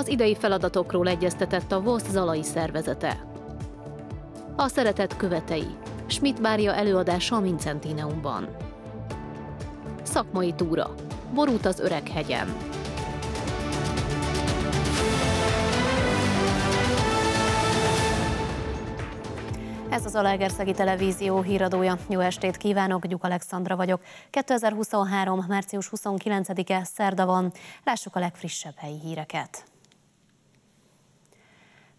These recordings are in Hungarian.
Az idei feladatokról egyeztetett a VOSZ Zalai szervezete. A szeretet követei. Schmidt Mária előadása a Mincentineumban. Szakmai túra. Borút az Örek-hegyen. Ez az Alágerszegi Televízió híradója. Jó estét kívánok, Gyuk Alexandra vagyok. 2023. március 29-e szerda van. Lássuk a legfrissebb helyi híreket.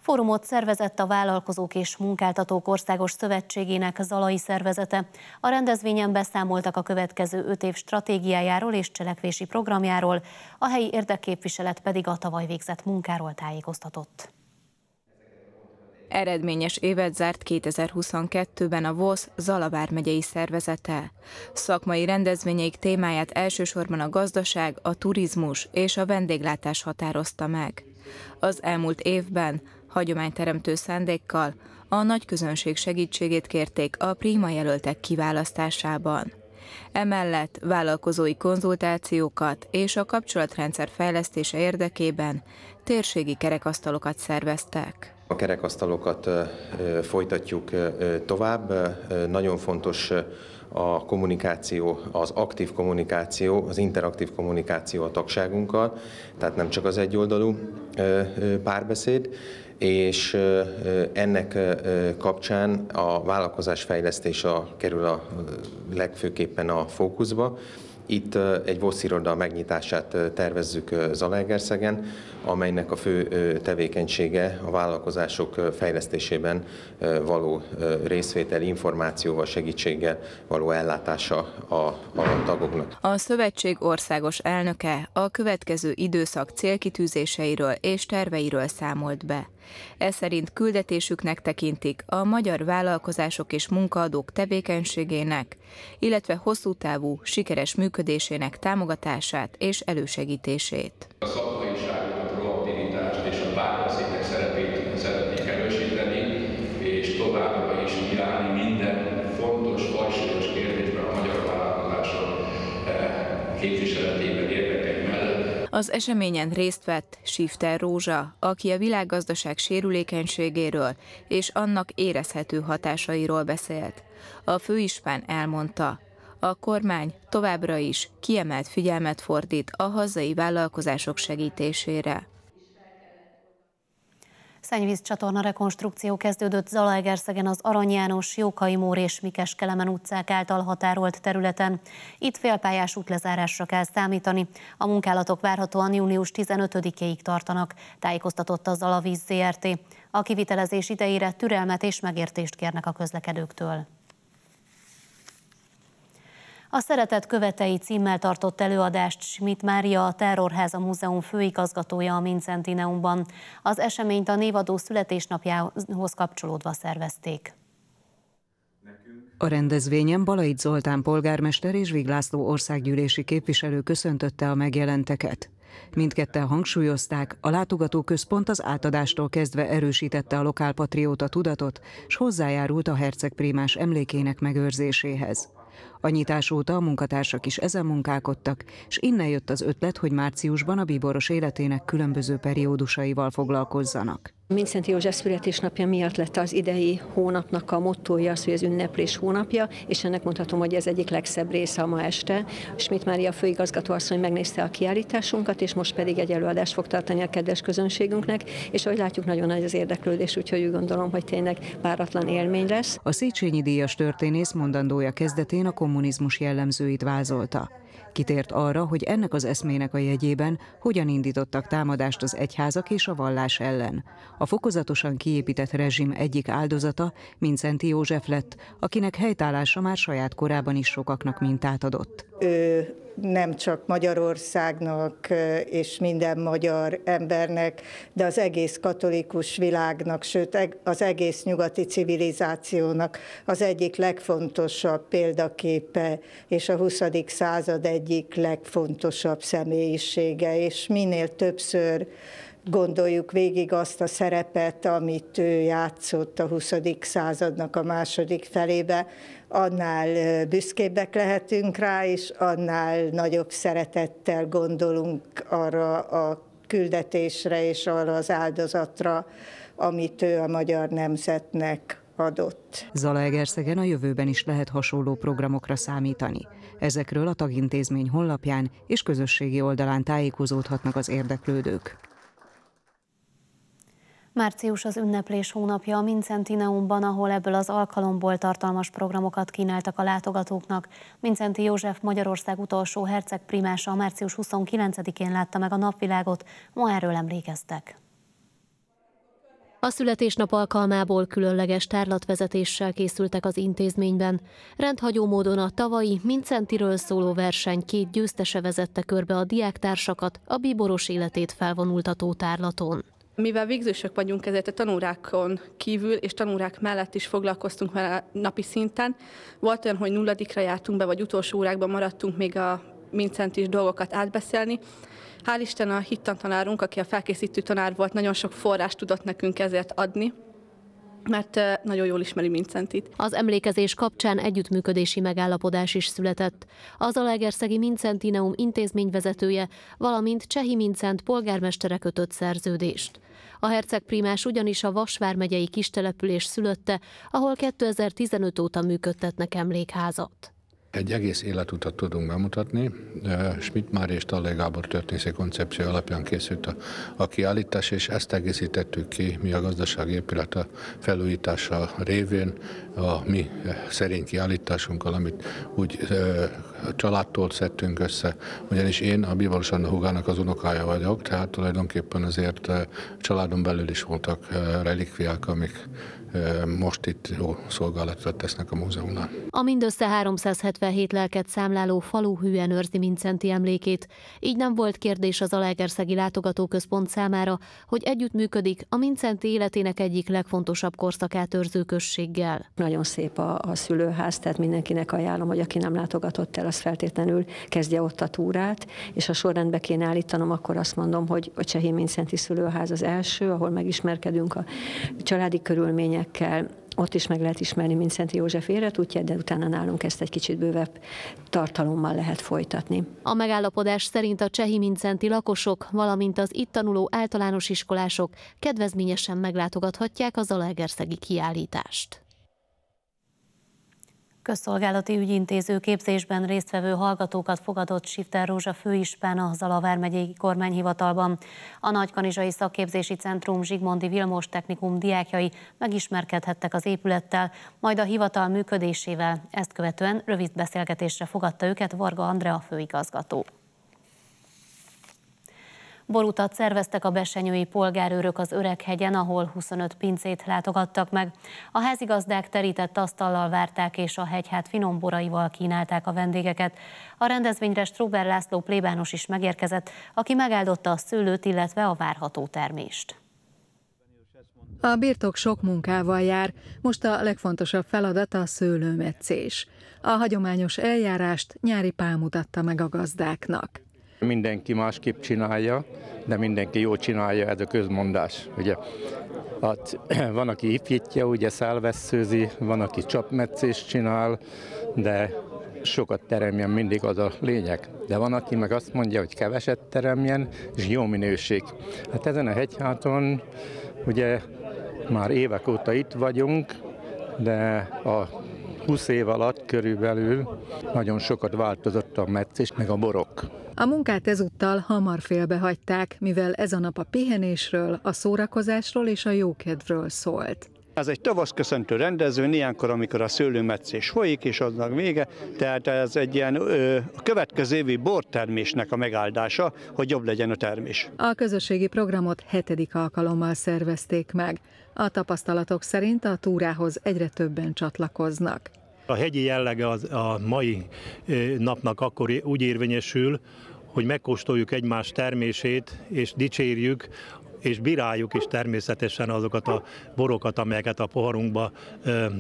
Fórumot szervezett a Vállalkozók és Munkáltatók Országos Szövetségének Zalai szervezete. A rendezvényen beszámoltak a következő öt év stratégiájáról és cselekvési programjáról, a helyi érdekképviselet pedig a tavaly végzett munkáról tájékoztatott. Eredményes évet zárt 2022-ben a VOSZ Zalavár megyei szervezete. Szakmai rendezvényeik témáját elsősorban a gazdaság, a turizmus és a vendéglátás határozta meg. Az elmúlt évben hagyományteremtő szándékkal a nagy közönség segítségét kérték a prima jelöltek kiválasztásában. Emellett vállalkozói konzultációkat és a kapcsolatrendszer fejlesztése érdekében térségi kerekasztalokat szerveztek. A kerekasztalokat folytatjuk tovább. Nagyon fontos a kommunikáció, az aktív kommunikáció, az interaktív kommunikáció a tagságunkkal, tehát nem csak az egyoldalú párbeszéd, és ennek kapcsán a vállalkozás fejlesztése kerül a legfőképpen a fókuszba. Itt egy VOSZ iroda megnyitását tervezzük Zalaegerszegen, amelynek a fő tevékenysége a vállalkozások fejlesztésében való részvétel, információval, segítséggel való ellátása a, a tagoknak. A szövetség országos elnöke a következő időszak célkitűzéseiről és terveiről számolt be. E szerint küldetésüknek tekintik a magyar vállalkozások és munkaadók tevékenységének, illetve hosszú távú, sikeres működésének támogatását és elősegítését. Az eseményen részt vett Sifter Rózsa, aki a világgazdaság sérülékenységéről és annak érezhető hatásairól beszélt. A főispán elmondta, a kormány továbbra is kiemelt figyelmet fordít a hazai vállalkozások segítésére csatorna rekonstrukció kezdődött Zalaegerszegen az Arany János, Jókai Mór és Mikes Kelemen utcák által határolt területen. Itt félpályás útlezárásra kell számítani. A munkálatok várhatóan június 15-éig tartanak, tájékoztatott az Zalavíz ZRT. A kivitelezés idejére türelmet és megértést kérnek a közlekedőktől. A Szeretet követei címmel tartott előadást Schmidt Mária, a Terrorháza Múzeum főigazgatója a Mincentineumban. Az eseményt a névadó születésnapjához kapcsolódva szervezték. A rendezvényen Balait Zoltán polgármester és Viglászló országgyűlési képviselő köszöntötte a megjelenteket. Mindketten hangsúlyozták, a látogatóközpont az átadástól kezdve erősítette a lokálpatrióta tudatot, s hozzájárult a herceg emlékének megőrzéséhez. A nyitás óta a munkatársak is ezen munkálkodtak, és innen jött az ötlet, hogy márciusban a bíboros életének különböző periódusaival foglalkozzanak. Mindszent József születésnapja miatt lett az idei hónapnak a mottója az, hogy az ünneplés hónapja, és ennek mondhatom, hogy ez egyik legszebb része a ma este. Schmidt Mária főigazgató asszony megnézte a kiállításunkat, és most pedig egy előadást fog tartani a kedves közönségünknek, és ahogy látjuk, nagyon nagy az érdeklődés, úgyhogy úgy gondolom, hogy tényleg páratlan élmény lesz. A Széchenyi Díjas történész mondandója kezdetén a kommunizmus jellemzőit vázolta. Kitért arra, hogy ennek az eszmének a jegyében hogyan indítottak támadást az egyházak és a vallás ellen. A fokozatosan kiépített rezsim egyik áldozata Mincenti József lett, akinek helytállása már saját korában is sokaknak mintát adott. Ő nem csak Magyarországnak és minden magyar embernek, de az egész katolikus világnak, sőt az egész nyugati civilizációnak az egyik legfontosabb példaképe és a 20. század egyik legfontosabb személyisége, és minél többször gondoljuk végig azt a szerepet, amit ő játszott a 20. századnak a második felébe, annál büszkébbek lehetünk rá, és annál nagyobb szeretettel gondolunk arra a küldetésre és arra az áldozatra, amit ő a magyar nemzetnek adott. Zalaegerszegen a jövőben is lehet hasonló programokra számítani. Ezekről a tagintézmény honlapján és közösségi oldalán tájékozódhatnak az érdeklődők. Március az ünneplés hónapja a Mincentineumban, ahol ebből az alkalomból tartalmas programokat kínáltak a látogatóknak. Mincenti József Magyarország utolsó herceg primása a március 29-én látta meg a napvilágot, ma erről emlékeztek. A születésnap alkalmából különleges tárlatvezetéssel készültek az intézményben. Rendhagyó módon a tavalyi Mincentiről szóló verseny két győztese vezette körbe a diáktársakat a bíboros életét felvonultató tárlaton. Mivel végzősök vagyunk, ezért a tanórákon kívül és tanórák mellett is foglalkoztunk vele napi szinten. Volt olyan, hogy nulladikra jártunk be, vagy utolsó órákban maradtunk még a mincent is dolgokat átbeszélni. Hál' Isten a hittantanárunk, aki a felkészítő tanár volt, nagyon sok forrást tudott nekünk ezért adni, mert nagyon jól ismeri Mincentit. Az emlékezés kapcsán együttműködési megállapodás is született. Az Alegerszegi Mincentineum intézményvezetője, valamint Csehi Mincent polgármestere kötött szerződést. A herceg primás ugyanis a Vasvár megyei kistelepülés szülötte, ahol 2015 óta működtetnek emlékházat. Egy egész életutat tudunk bemutatni. Schmidt Már és Tallé Gábor történészi koncepció alapján készült a, a kiállítás, és ezt egészítettük ki mi a gazdasági épülete felújítása révén a mi szerény kiállításunkkal, amit úgy ö, családtól szedtünk össze, ugyanis én a Bivalos Anna Hugának az unokája vagyok, tehát tulajdonképpen azért családon belül is voltak relikviák, amik most itt jó szolgálatot tesznek a múzeumnál. A mindössze 370 77 lelket számláló falu hűen őrzi Mincenti emlékét, így nem volt kérdés az Alágerszegi Látogatóközpont számára, hogy együttműködik a Mincenti életének egyik legfontosabb korszakát őrző községgel. Nagyon szép a, a szülőház, tehát mindenkinek ajánlom, hogy aki nem látogatott el, az feltétlenül kezdje ott a túrát, és a sorrendbe kéne állítanom, akkor azt mondom, hogy a Csehi Mincenti szülőház az első, ahol megismerkedünk a családi körülményekkel, ott is meg lehet ismerni, mint Szent József életútját, de utána nálunk ezt egy kicsit bővebb tartalommal lehet folytatni. A megállapodás szerint a csehi mincenti lakosok, valamint az itt tanuló általános iskolások kedvezményesen meglátogathatják az Zalaegerszegi kiállítást. Közszolgálati ügyintéző képzésben résztvevő hallgatókat fogadott Sifter Rózsa főispán a Zalavár megyei kormányhivatalban. A Nagykanizsai Szakképzési Centrum Zsigmondi Vilmos technikum diákjai megismerkedhettek az épülettel, majd a hivatal működésével. Ezt követően rövid beszélgetésre fogadta őket Varga Andrea főigazgató. Borutat szerveztek a besenyői polgárőrök az Öreghegyen, ahol 25 pincét látogattak meg. A házigazdák terített asztallal várták, és a hegyhát finom boraival kínálták a vendégeket. A rendezvényre Struber László plébános is megérkezett, aki megáldotta a szőlőt, illetve a várható termést. A birtok sok munkával jár, most a legfontosabb feladat a szőlőmetszés. A hagyományos eljárást nyári pál mutatta meg a gazdáknak. Mindenki másképp csinálja, de mindenki jól csinálja, ez a közmondás. Ugye? Hát, van, aki ifjítja, ugye szálvesszőzi, van, aki csapmetszést csinál, de sokat teremjen, mindig az a lényeg. De van, aki meg azt mondja, hogy keveset teremjen, és jó minőség. Hát ezen a hegyháton ugye már évek óta itt vagyunk, de a 20 év alatt körülbelül nagyon sokat változott a metszés, meg a borok. A munkát ezúttal hamar félbehagyták, mivel ez a nap a pihenésről, a szórakozásról és a jókedvről szólt. Ez egy köszöntő rendezvény, ilyenkor, amikor a szőlőmetszés folyik, és aznak vége, tehát ez egy ilyen ö, a következő évi bortermésnek a megáldása, hogy jobb legyen a termés. A közösségi programot hetedik alkalommal szervezték meg. A tapasztalatok szerint a túrához egyre többen csatlakoznak. A hegyi jellege az a mai napnak akkor úgy érvényesül, hogy megkóstoljuk egymás termését, és dicsérjük és bíráljuk is természetesen azokat a borokat, amelyeket a poharunkba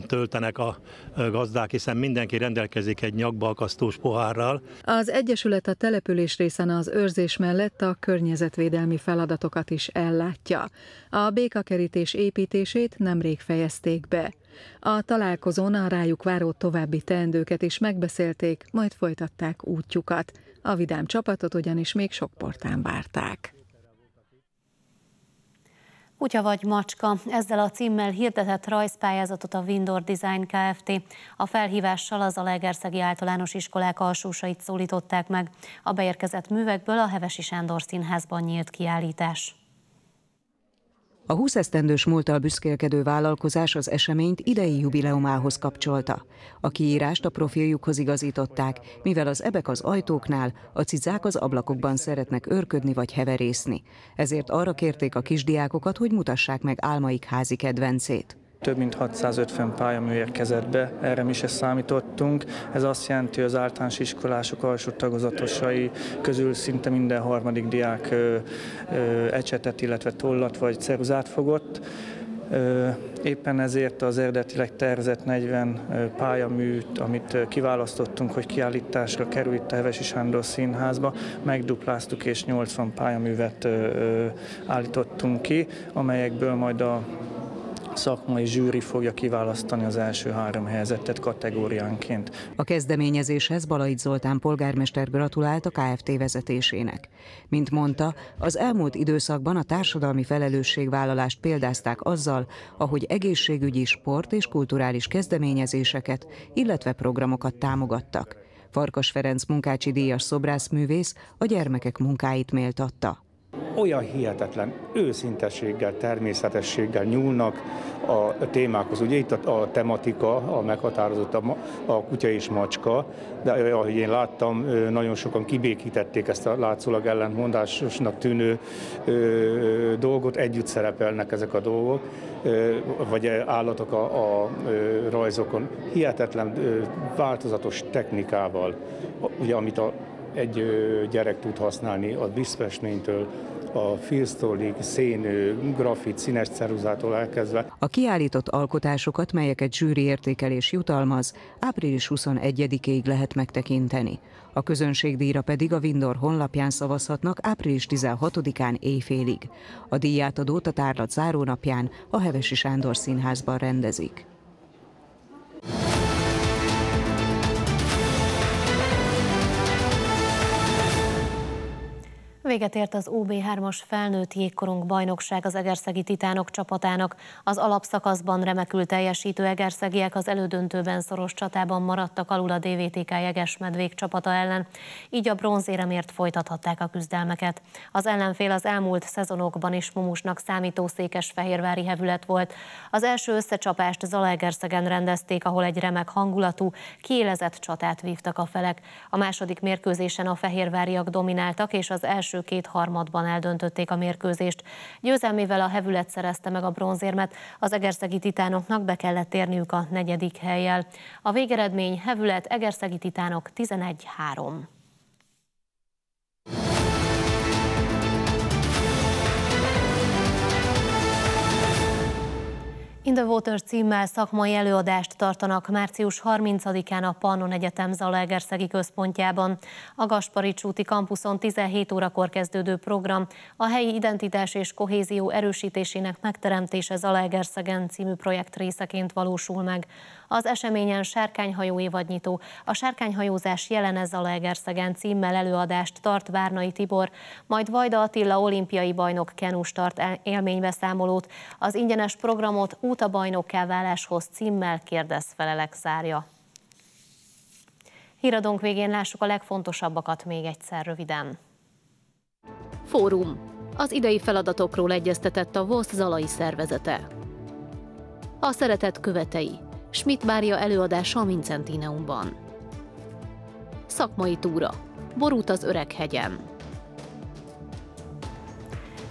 töltenek a gazdák, hiszen mindenki rendelkezik egy nyakbalkasztós pohárral. Az Egyesület a település részen az őrzés mellett a környezetvédelmi feladatokat is ellátja. A békakerítés építését nemrég fejezték be. A találkozón a rájuk váró további teendőket is megbeszélték, majd folytatták útjukat. A vidám csapatot ugyanis még sok portán várták. Kutya vagy macska, ezzel a címmel hirdetett rajzpályázatot a Windor Design Kft. A felhívással az Alegerszegi általános iskolák alsósait szólították meg. A beérkezett művekből a Hevesi Sándor Színházban nyílt kiállítás. A 20 esztendős múltal büszkélkedő vállalkozás az eseményt idei jubileumához kapcsolta. A kiírást a profiljukhoz igazították, mivel az ebek az ajtóknál, a cizák az ablakokban szeretnek örködni vagy heverészni. Ezért arra kérték a kisdiákokat, hogy mutassák meg álmaik házi kedvencét. Több mint 650 pályamű érkezett be, erre mi se számítottunk. Ez azt jelenti, hogy az általános iskolások alsó tagozatosai közül szinte minden harmadik diák ecsetet, illetve tollat vagy ceruzát fogott. Éppen ezért az eredetileg tervezett 40 pályaműt, amit kiválasztottunk, hogy kiállításra kerül itt a Hevesi Sándor Színházba, megdupláztuk és 80 pályaművet állítottunk ki, amelyekből majd a szakmai zsűri fogja kiválasztani az első három helyzetet kategóriánként. A kezdeményezéshez Balait Zoltán polgármester gratulált a KFT vezetésének. Mint mondta, az elmúlt időszakban a társadalmi felelősségvállalást példázták azzal, ahogy egészségügyi, sport és kulturális kezdeményezéseket, illetve programokat támogattak. Farkas Ferenc munkácsi díjas szobrászművész a gyermekek munkáit méltatta olyan hihetetlen őszintességgel, természetességgel nyúlnak a témákhoz. Ugye itt a, a tematika, a meghatározott a, a kutya és macska, de ahogy én láttam, nagyon sokan kibékítették ezt a látszólag ellentmondásosnak tűnő ö, dolgot, együtt szerepelnek ezek a dolgok, ö, vagy állatok a, a ö, rajzokon. Hihetetlen ö, változatos technikával, ugye amit a egy gyerek tud használni a diszpesménytől, a filztolig, szén, grafit, színes ceruzától elkezdve. A kiállított alkotásokat, melyeket zsűri értékelés jutalmaz, április 21-ig lehet megtekinteni. A közönségdíjra pedig a Vindor honlapján szavazhatnak április 16-án éjfélig. A díjátadót a tárlat zárónapján a Hevesi Sándor Színházban rendezik. Véget ért az OB3-as felnőtt jégkorunk bajnokság az egerszegi titánok csapatának. Az alapszakaszban remekül teljesítő egerszegiek az elődöntőben szoros csatában maradtak alul a DVTK jeges medvék csapata ellen, így a bronzéremért folytathatták a küzdelmeket. Az ellenfél az elmúlt szezonokban is mumusnak számító székes fehérvári hevület volt. Az első összecsapást Zalaegerszegen rendezték, ahol egy remek hangulatú, kiélezett csatát vívtak a felek. A második mérkőzésen a fehérváriak domináltak, és az első két harmadban eldöntötték a mérkőzést. Győzelmével a hevület szerezte meg a bronzérmet, az egerszegi titánoknak be kellett térniük a negyedik helyjel. A végeredmény hevület egerszegi titánok 11-3. In the Water címmel szakmai előadást tartanak március 30-án a Pannon Egyetem Zalaegerszegi központjában. A Gaspari Csúti kampuszon 17 órakor kezdődő program a helyi identitás és kohézió erősítésének megteremtése Zalaegerszegen című projekt részeként valósul meg. Az eseményen sárkányhajó évadnyitó, a sárkányhajózás jelene Zalaegerszegen címmel előadást tart Várnai Tibor, majd Vajda Attila olimpiai bajnok kenus tart élménybeszámolót. Az ingyenes programot út a bajnokká váláshoz címmel kérdezfelelek zárja. Híradónk végén lássuk a legfontosabbakat még egyszer röviden. Fórum. Az idei feladatokról egyeztetett a VOSZ zalai szervezete. A szeretet követei. Schmidt Mária előadása a Mincentineumban. Szakmai túra. Borút az Öreghegyen.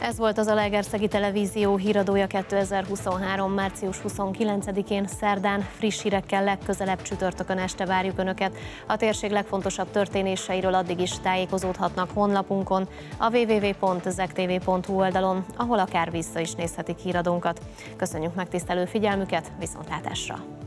Ez volt az Alegerszegi Televízió híradója 2023. március 29-én szerdán friss hírekkel legközelebb csütörtökön este várjuk Önöket. A térség legfontosabb történéseiről addig is tájékozódhatnak honlapunkon, a www.zegtv.hu oldalon, ahol akár vissza is nézhetik híradónkat. Köszönjük megtisztelő figyelmüket, viszontlátásra!